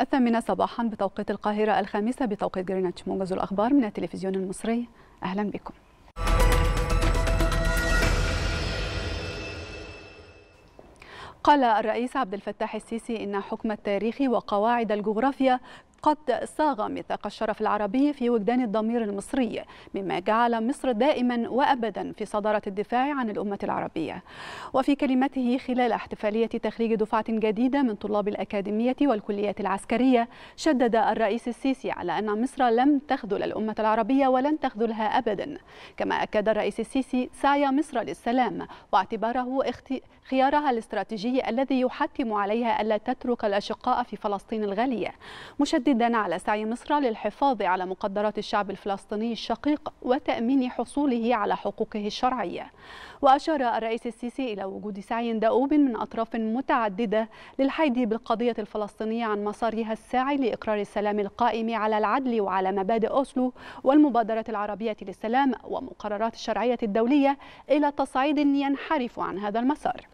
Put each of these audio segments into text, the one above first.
الثامنة صباحا بتوقيت القاهرة الخامسة بتوقيت جرينتش موجز الأخبار من التلفزيون المصري أهلا بكم قال الرئيس عبد الفتاح السيسي إن حكم التاريخ وقواعد الجغرافيا قد صاغ ميثاق الشرف العربي في وجدان الضمير المصري مما جعل مصر دائما وأبدا في صدارة الدفاع عن الأمة العربية وفي كلمته خلال احتفالية تخريج دفعة جديدة من طلاب الأكاديمية والكليات العسكرية شدد الرئيس السيسي على أن مصر لم تخذل الأمة العربية ولن تخذلها أبدا كما أكد الرئيس السيسي سعي مصر للسلام واعتباره خيارها الاستراتيجي الذي يحتم عليها ألا تترك الأشقاء في فلسطين الغالية مشددا مؤكدا على سعي مصر للحفاظ على مقدرات الشعب الفلسطيني الشقيق وتأمين حصوله على حقوقه الشرعية وأشار الرئيس السيسي إلى وجود سعي دؤوب من أطراف متعددة للحيد بالقضية الفلسطينية عن مسارها الساعي لإقرار السلام القائم على العدل وعلى مبادئ أوسلو والمبادرة العربية للسلام ومقررات الشرعية الدولية إلى تصعيد ينحرف عن هذا المسار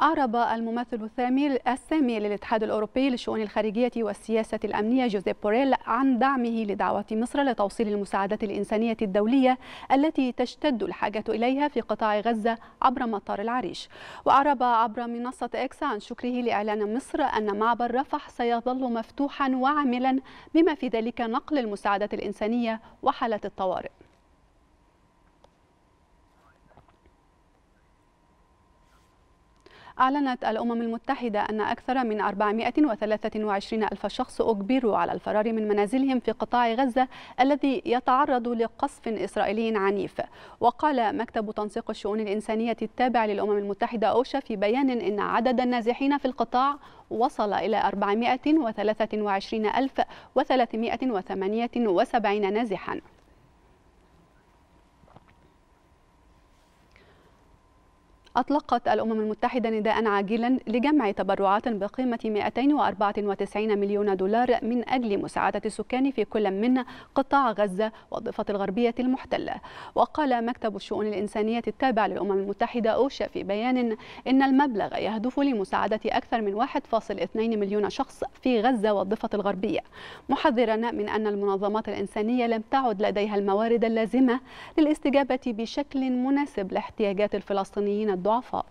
أعرب الممثل السامي للاتحاد الأوروبي للشؤون الخارجية والسياسة الأمنية جوزيف بوريل عن دعمه لدعوة مصر لتوصيل المساعدات الإنسانية الدولية التي تشتد الحاجة إليها في قطاع غزة عبر مطار العريش وأعرب عبر منصة إكس عن شكره لإعلان مصر أن معبر رفح سيظل مفتوحا وعاملا بما في ذلك نقل المساعدات الإنسانية وحالة الطوارئ أعلنت الأمم المتحدة أن أكثر من 423 ألف شخص أجبروا على الفرار من منازلهم في قطاع غزة الذي يتعرض لقصف إسرائيلي عنيف وقال مكتب تنسيق الشؤون الإنسانية التابع للأمم المتحدة أوشا في بيان أن عدد النازحين في القطاع وصل إلى 423 ألف 378 نازحاً أطلقت الأمم المتحدة نداء عاجلا لجمع تبرعات بقيمة 294 مليون دولار من أجل مساعدة السكان في كل من قطاع غزة والضفة الغربية المحتلة وقال مكتب الشؤون الإنسانية التابع للأمم المتحدة أوشا في بيان إن المبلغ يهدف لمساعدة أكثر من 1.2 مليون شخص في غزة والضفة الغربية محذرا من أن المنظمات الإنسانية لم تعد لديها الموارد اللازمة للاستجابة بشكل مناسب لاحتياجات الفلسطينيين الموضوع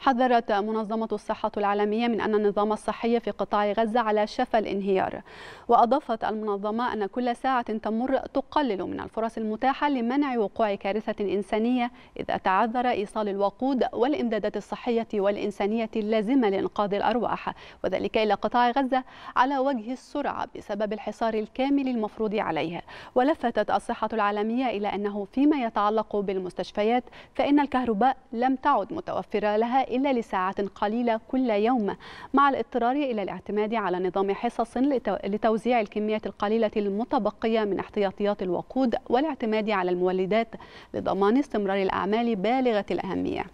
حذرت منظمة الصحة العالمية من أن النظام الصحي في قطاع غزة على شفى الانهيار وأضافت المنظمة أن كل ساعة تمر تقلل من الفرص المتاحة لمنع وقوع كارثة إنسانية إذا تعذر إيصال الوقود والإمدادات الصحية والإنسانية اللازمة لإنقاذ الأرواح وذلك إلى قطاع غزة على وجه السرعة بسبب الحصار الكامل المفروض عليها ولفتت الصحة العالمية إلى أنه فيما يتعلق بالمستشفيات فإن الكهرباء لم تعد متوفرة لها إلا لساعات قليلة كل يوم مع الاضطرار إلى الاعتماد على نظام حصص لتوزيع الكميات القليلة المتبقية من احتياطيات الوقود والاعتماد على المولدات لضمان استمرار الأعمال بالغة الأهمية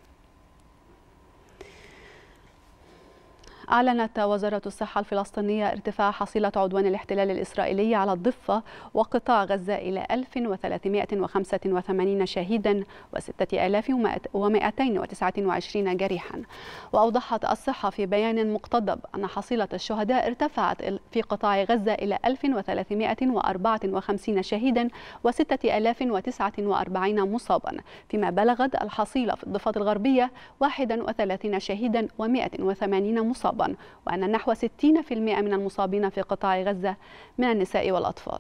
أعلنت وزارة الصحة الفلسطينية ارتفاع حصيلة عدوان الاحتلال الإسرائيلي على الضفة وقطاع غزة إلى 1385 شهيدا و6229 جريحا وأوضحت الصحة في بيان مقتضب أن حصيلة الشهداء ارتفعت في قطاع غزة إلى 1354 شهيدا و6049 مصابا فيما بلغت الحصيلة في الضفة الغربية 31 شهيدا و180 مصابا وأن نحو 60% من المصابين في قطاع غزة من النساء والأطفال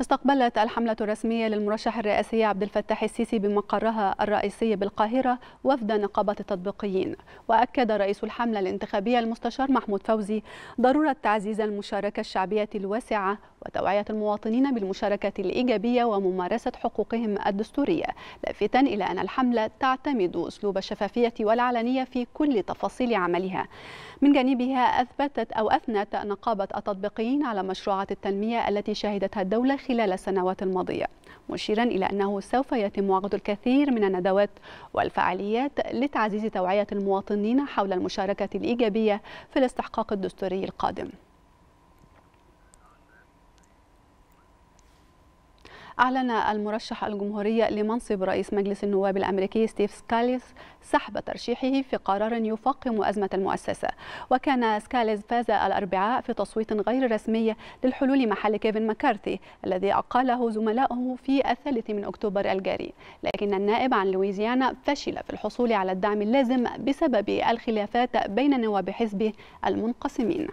استقبلت الحملة الرسمية للمرشح الرئاسي عبد الفتاح السيسي بمقرها الرئيسي بالقاهرة وفد نقابة التطبيقيين وأكد رئيس الحملة الانتخابية المستشار محمود فوزي ضرورة تعزيز المشاركة الشعبية الواسعة وتوعية المواطنين بالمشاركة الإيجابية وممارسة حقوقهم الدستورية لافتا إلى أن الحملة تعتمد أسلوب الشفافية والعلنية في كل تفاصيل عملها من جانبها أثبتت أو أثنت نقابة التطبيقيين على مشروعات التنمية التي شهدتها الدولة خلال السنوات الماضية مشيرا إلى أنه سوف يتم عقد الكثير من الندوات والفعاليات لتعزيز توعية المواطنين حول المشاركة الإيجابية في الاستحقاق الدستوري القادم أعلن المرشح الجمهوري لمنصب رئيس مجلس النواب الأمريكي ستيف سكاليس سحب ترشيحه في قرار يفاقم أزمة المؤسسة وكان سكاليس فاز الأربعاء في تصويت غير رسمي للحلول محل كيفن مكارثي الذي أقاله زملائه في الثالث من أكتوبر الجاري لكن النائب عن لويزيانا فشل في الحصول على الدعم اللازم بسبب الخلافات بين نواب حزبه المنقسمين